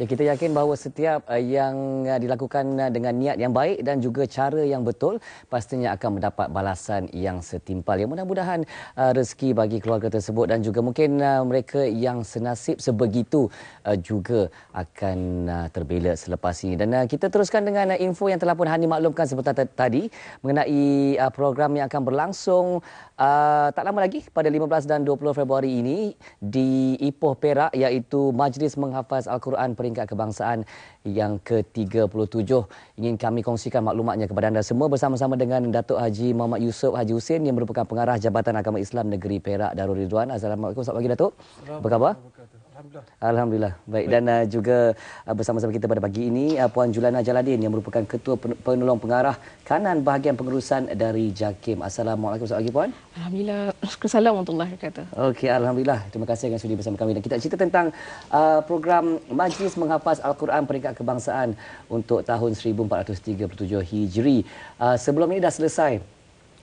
Ya, kita yakin bahawa setiap eh, yang eh, dilakukan eh, dengan niat yang baik dan juga cara yang betul pastinya akan mendapat balasan yang setimpal. Ya, mudah-mudahan uh, rezeki bagi keluarga tersebut dan juga mungkin uh, mereka yang senasib sebegitu uh, juga akan uh, terbela selepas ini. Dan uh, kita teruskan dengan uh, info yang telah pun Hani maklumkan sebentar tadi mengenai uh, program yang akan berlangsung uh, tak lama lagi pada 15 dan 20 Februari ini di Ipoh Perak iaitu Majlis Menghafaz Al-Quran Peri- peringkat kebangsaan yang ke-37. Ingin kami kongsikan maklumatnya kepada anda semua bersama-sama dengan Datuk Haji Muhammad Yusof Haji Hussein yang merupakan pengarah Jabatan Agama Islam Negeri Perak Darul Ridwan. Assalamualaikum, selamat pagi Datuk. Apa khabar? Alhamdulillah. Alhamdulillah. Baik, Baik. dan uh, juga uh, bersama-sama kita pada pagi ini uh, Puan Julana Jaladin yang merupakan ketua pen- penolong pengarah kanan bahagian pengurusan dari JAKIM. Assalamualaikum selamat pagi puan. Alhamdulillah. Assalamualaikum warahmatullahi wabarakatuh. Okey, alhamdulillah. Terima kasih yang sudah bersama kami dan kita cerita tentang uh, program Majlis Menghafaz Al-Quran Peringkat Kebangsaan untuk tahun 1437 Hijri. Uh, sebelum ini dah selesai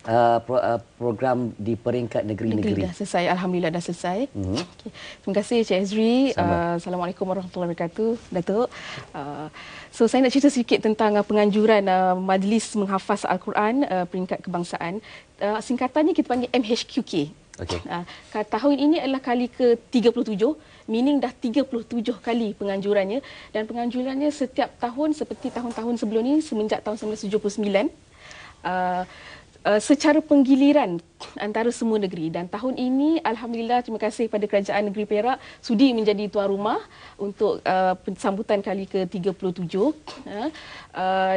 Uh, uh, program di peringkat negeri-negeri. dah selesai, alhamdulillah dah selesai. Mm-hmm. Okay. Terima kasih Cik Azri. Uh, Assalamualaikum warahmatullahi wabarakatuh, Datuk. Uh, so saya nak cerita sedikit tentang uh, penganjuran uh, Majlis Menghafaz Al-Quran uh, peringkat kebangsaan. Uh, singkatannya kita panggil MHQK. Okay. Uh, tahun ini adalah kali ke-37 meaning dah 37 kali penganjurannya dan penganjurannya setiap tahun seperti tahun-tahun sebelum ini semenjak tahun 1979 uh, Uh, secara penggiliran antara semua negeri dan tahun ini alhamdulillah terima kasih kepada kerajaan negeri Perak sudi menjadi tuan rumah untuk uh, sambutan kali ke-37 uh, uh,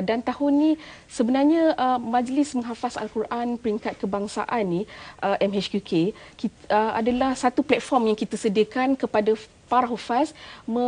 dan tahun ini sebenarnya uh, majlis menghafaz al-Quran peringkat kebangsaan ni uh, MHQK kita, uh, adalah satu platform yang kita sediakan kepada para hafaz me,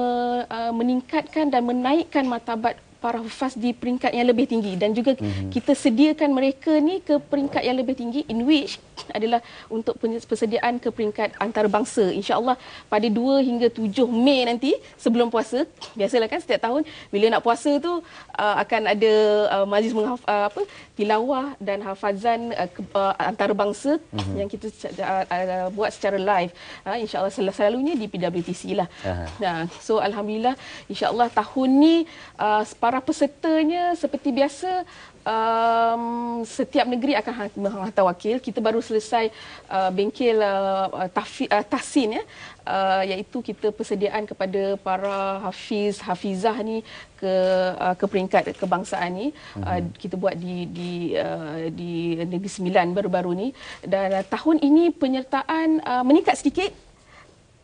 uh, meningkatkan dan menaikkan matabat para hafaz di peringkat yang lebih tinggi dan juga mm-hmm. kita sediakan mereka ni ke peringkat yang lebih tinggi in which adalah untuk persediaan ke peringkat antarabangsa. InsyaAllah pada 2 hingga 7 Mei nanti sebelum puasa. Biasalah kan setiap tahun bila nak puasa tu uh, akan ada uh, majlis menghaf, uh, apa, tilawah dan hafazan uh, ke, uh, antarabangsa mm-hmm. yang kita uh, uh, buat secara live. Uh, InsyaAllah sel- selalunya di PWTC lah. Uh-huh. Uh, so Alhamdulillah insyaAllah tahun ni uh, para pesertanya seperti biasa um, setiap negeri akan ha- menghantar wakil. Kita baru selesai uh, bengkel uh, tafi, uh, tahsin ya. Uh, iaitu kita persediaan kepada para hafiz, hafizah ni ke uh, ke peringkat kebangsaan ni. Uh, kita buat di di uh, di Negeri Sembilan baru-baru ni dan uh, tahun ini penyertaan uh, meningkat sedikit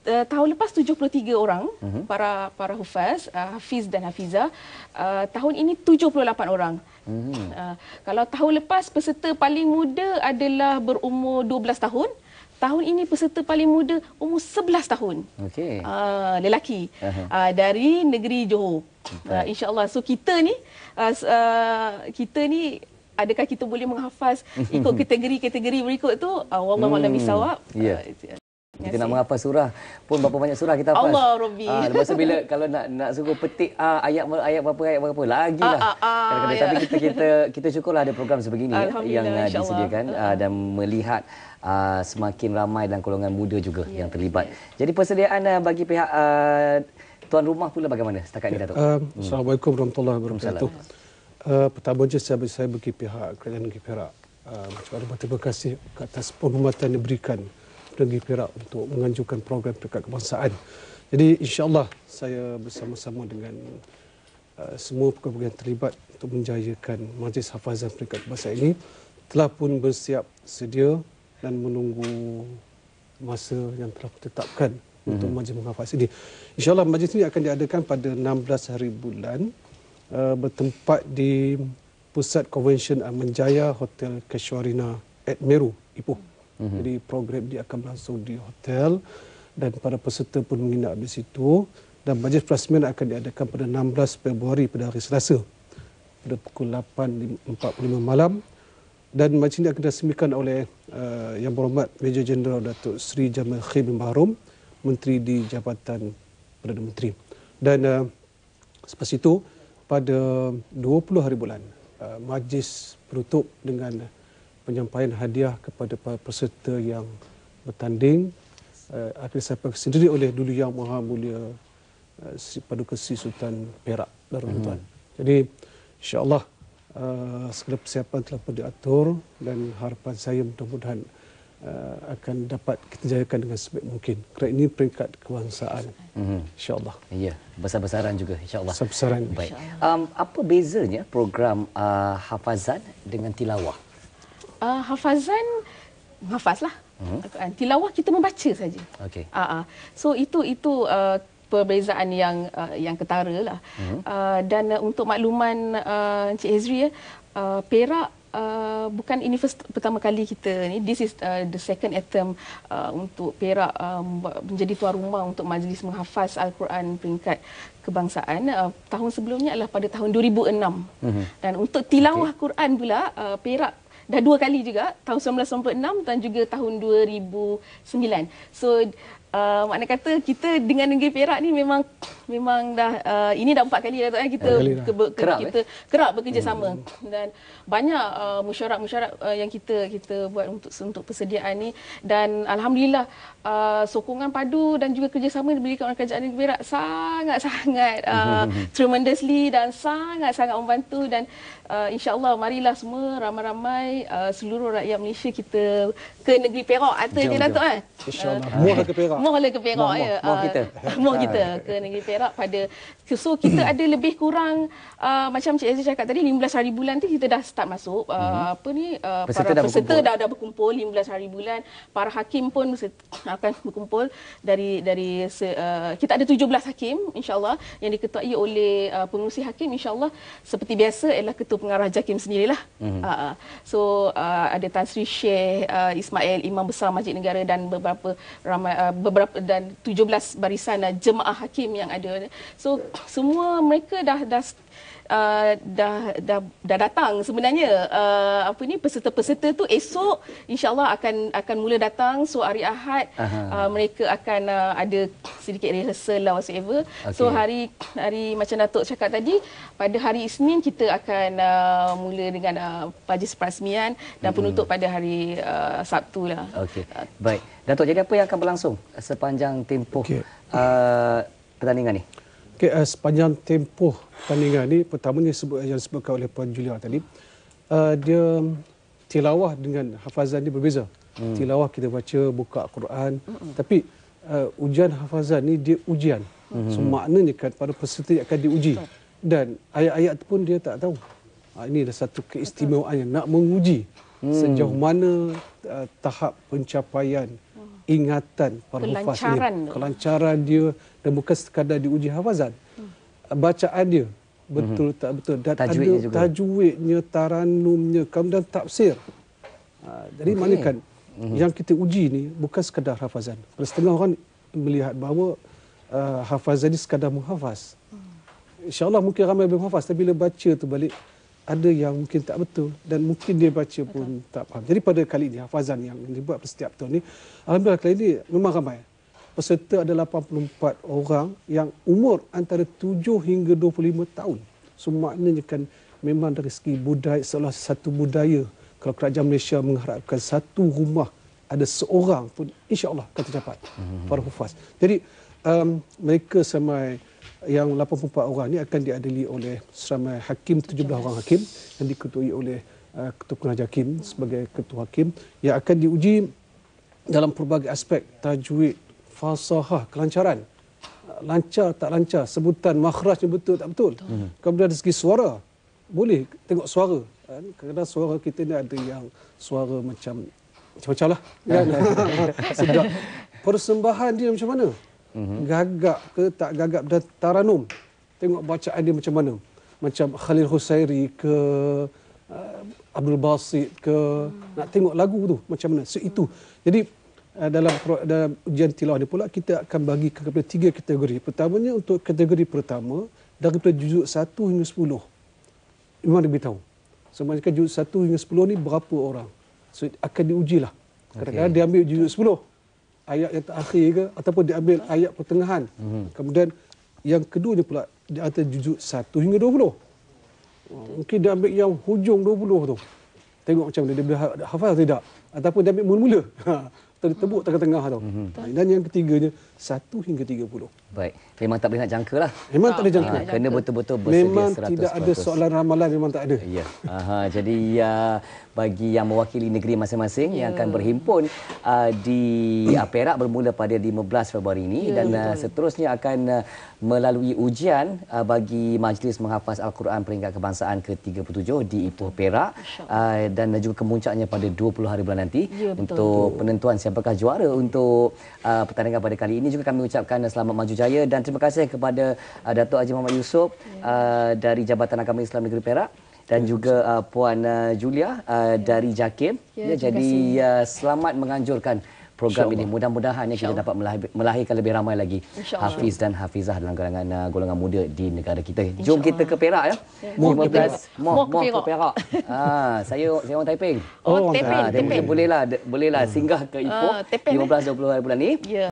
Eh, tahun lepas 73 orang mm-hmm. para para hafiz uh, eh, Hafiz dan Hafiza uh, tahun ini 78 orang. Mm-hmm. Uh, kalau tahun lepas peserta paling muda adalah berumur 12 tahun. Tahun ini peserta paling muda umur 11 tahun. Okey. Uh, lelaki uh-huh. uh, dari negeri Johor. Uh, InsyaAllah. So kita ni uh, uh, kita ni adakah kita boleh menghafaz ikut kategori-kategori berikut tu? Uh, Wallahualam hmm. isawab. Ya. Yeah. Uh, kita nak menghafal surah pun berapa banyak surah kita hafaz. Allah Rabbi. Ha, lepas tu bila kalau nak nak suruh petik ha, ayat ayat berapa ayat berapa lagi ah, lah. Ah, ah, ah, Tapi kita kita kita syukurlah ada program sebegini ya, yang uh, disediakan uh, dan melihat uh, semakin ramai dan golongan muda juga yeah. yang terlibat. Ya. Jadi persediaan uh, bagi pihak uh, tuan rumah pula bagaimana setakat ini Datuk? Uh, Assalamualaikum warahmatullahi wabarakatuh. Uh, pertama saja saya, saya bagi pihak Kerajaan Negeri Perak. Uh, terima kasih atas penghormatan yang diberikan. Negeri Perak untuk menganjurkan program pekat kebangsaan. Jadi insyaAllah saya bersama-sama dengan uh, semua yang terlibat untuk menjayakan Majlis Hafazan Perikat Kebangsaan ini telah pun bersiap sedia dan menunggu masa yang telah ditetapkan hmm untuk mhm. Majlis Menghafaz ini. InsyaAllah majlis ini akan diadakan pada 16 hari bulan uh, bertempat di Pusat Convention Amanjaya Hotel Keshwarina at Meru, Ipoh hmm Jadi program dia akan berlangsung di hotel dan para peserta pun menginap di situ dan majlis perasmian akan diadakan pada 16 Februari pada hari Selasa pada pukul 8.45 malam dan majlis ini akan disemikan oleh uh, Yang Berhormat Major Jeneral Datuk Seri Jamal Khair bin Bahrum Menteri di Jabatan Perdana Menteri dan uh, selepas itu pada 20 hari bulan uh, majlis penutup dengan uh, penyampaian hadiah kepada para peserta yang bertanding uh, eh, akan disampaikan sendiri oleh Duli Yang Maha Mulia uh, eh, si Paduka Si Sultan Perak Darul hmm. Tuan. Mhm. Jadi insyaAllah uh, segala persiapan telah pun diatur dan harapan saya mudah-mudahan Uh, akan dapat kita jayakan dengan sebaik mungkin. Kerana ini peringkat kewangsaan. Mm -hmm. InsyaAllah. Ya, yeah. besar-besaran juga insyaAllah. Besar-besaran. Baik. um, apa bezanya program uh, hafazan dengan tilawah? uh, hafazan hafaz lah. Mm-hmm. Tilawah kita membaca saja. Okay. Uh-uh. Ah, ah. So itu itu uh, perbezaan yang uh, yang ketara lah. Mm-hmm. Uh, dan uh, untuk makluman uh, Encik Hezri ya, uh, Perak uh, bukan ini first, pertama kali kita ni this is uh, the second attempt uh, untuk Perak uh, menjadi tuan rumah untuk majlis menghafaz al-Quran peringkat kebangsaan uh, tahun sebelumnya adalah pada tahun 2006. Mm-hmm. Dan untuk tilawah okay. Quran pula uh, Perak dah dua kali juga tahun 1996 dan juga tahun 2009 so uh, eh, makna kata kita dengan negeri Perak ni memang memang dah uh, ini dah empat kali dah eh kita ke, ke, kerap, kita eh? kerap bekerjasama hmm. dan banyak uh, eh, mesyuarat-mesyuarat uh, yang kita kita buat untuk untuk persediaan ni dan alhamdulillah uh, sokongan padu dan juga kerjasama diberikan oleh kerajaan negeri Perak sangat-sangat uh, tremendously dan sangat-sangat membantu dan uh, insyaallah marilah semua ramai-ramai uh, seluruh rakyat Malaysia kita ke negeri Perak atau dia Datuk kan insyaallah uh, ke Perak Mohla ke Perak moh, ya. Moh, moh kita. Ah, moh ah. kita ke negeri Perak pada so kita ada lebih kurang uh, macam Cik Aziz cakap tadi 15 hari bulan tu kita dah start masuk uh, mm-hmm. apa ni uh, peserta, para dah, peserta dah, dah berkumpul 15 hari bulan para hakim pun akan berkumpul dari dari se, uh, kita ada 17 hakim insyaallah yang diketuai oleh uh, pengurusi hakim insyaallah seperti biasa ialah ketua pengarah hakim sendirilah. Mm-hmm. Uh, so uh, ada Tan Sri Syekh uh, Ismail Imam Besar Masjid Negara dan beberapa ramai beberapa dan 17 barisan uh, jemaah hakim yang ada. So semua mereka dah dah Uh, dah, dah dah datang sebenarnya uh, apa ni peserta-peserta tu esok insyaallah akan akan mula datang so hari Ahad uh, mereka akan uh, ada sedikit rehearsal lah whatever okay. so hari hari macam Datuk cakap tadi pada hari Isnin kita akan uh, mula dengan uh, pajis perasmian dan penutup mm-hmm. pada hari uh, Sabtu lah okey baik Dato' jadi apa yang akan berlangsung sepanjang tempoh okay. uh, pertandingan ini? Okay, uh, sepanjang tempoh pertandingan ini, pertamanya sebut, yang disebutkan oleh Puan Julia tadi, uh, dia tilawah dengan hafazan ini berbeza. Hmm. Tilawah kita baca, buka Quran. Hmm. Tapi uh, ujian hafazan ini dia ujian. Hmm. So, maknanya kan pada peserta yang akan diuji. Dan ayat-ayat pun dia tak tahu. Ha, ini adalah satu keistimewaannya, nak menguji hmm. sejauh mana uh, tahap pencapaian ingatan para mufas ini. Kelancaran dia dan bukan sekadar diuji hafazan. Hmm. Bacaan dia hmm. betul tak betul. Dan tajwidnya ada tajwidnya, taranumnya, kemudian tafsir. Ha, jadi okay. manakan hmm. yang kita uji ni bukan sekadar hafazan. Kalau setengah orang melihat bahawa uh, hafazan ini sekadar menghafaz. InsyaAllah mungkin ramai yang menghafaz. Tapi bila baca tu balik, ada yang mungkin tak betul dan mungkin dia baca pun betul. tak faham. Jadi pada kali ini hafazan yang dibuat setiap tahun ini, Alhamdulillah kali ini memang ramai. Peserta ada 84 orang yang umur antara 7 hingga 25 tahun. So maknanya kan memang dari segi budaya, salah satu budaya kalau kerajaan Malaysia mengharapkan satu rumah ada seorang pun insyaAllah akan tercapai. Mm -hmm. Jadi, um, mereka semai yang 84 orang ini akan diadili oleh seramai hakim 17 orang hakim yang diketuai oleh uh, ketua pengajar hakim sebagai ketua hakim yang akan diuji dalam pelbagai aspek tajwid fasahah kelancaran lancar tak lancar sebutan makhrajnya betul tak betul hmm. kemudian dari segi suara boleh tengok suara eh, kadang suara kita ni ada yang suara macam macam-macam lah kan? persembahan dia macam mana Mhm. gagap ke tak gagap dan taranum tengok bacaan dia macam mana macam Khalil Husairi ke uh, Abdul Basit ke hmm. nak tengok lagu tu macam mana so itu jadi uh, dalam dalam ujian tilawah ni pula kita akan bagi kepada tiga kategori pertamanya untuk kategori pertama daripada juzuk 1 hingga 10 memang lebih tahu so maksudnya juzuk 1 hingga 10 ni berapa orang so akan diujilah kadang-kadang okay. dia ambil juzuk 10 ayat yang terakhir ke ataupun diambil ayat pertengahan. Hmm. Kemudian yang keduanya pula di atas jujur satu hingga dua puluh. Mungkin dia ambil yang hujung dua puluh tu. Tengok macam mana dia boleh ha-, hafal atau tidak. Ataupun dia ambil mula-mula. Ha, Tertebuk tengah-tengah tu. Hmm. Dan yang ketiganya satu hingga tiga puluh. Baik. Memang tak boleh nak jangka lah. Memang tak boleh ah, jangka. Ha, kena betul-betul bersedia seratus. Memang 100%. tidak ada soalan ramalan memang tak ada. Ya. Aha, jadi ya bagi yang mewakili negeri masing-masing yeah. yang ya. akan berhimpun uh, di uh, Perak bermula pada 15 Februari ini yeah. dan uh, seterusnya akan uh, melalui ujian uh, bagi Majlis Menghafaz Al-Quran Peringkat Kebangsaan ke-37 di Ipoh Perak uh, dan juga kemuncaknya pada 20 hari bulan nanti yeah, ya, untuk betul. penentuan siapakah juara untuk uh, pertandingan pada kali ini juga kami ucapkan uh, selamat maju jaya dan terima kasih kepada uh, Dato' Haji Muhammad Yusof ya. uh, dari Jabatan Agama Islam Negeri Perak dan juga uh, puan uh, Julia uh, yeah. dari JAKIM yeah, ya, ya jadi uh, selamat menganjurkan program ini mudah-mudahan kita dapat melahirkan lebih ramai lagi Hafiz dan Hafizah dalam golongan uh, golongan muda di negara kita. Jom kita ke Perak ya. Yeah. Mau ke Perak. ke Perak. ah, saya saya orang Taiping. Oh, oh Taiping. Ah, bolehlah, bolehlah hmm. singgah ke Ipoh uh, 15 20 hari bulan ni. Yeah.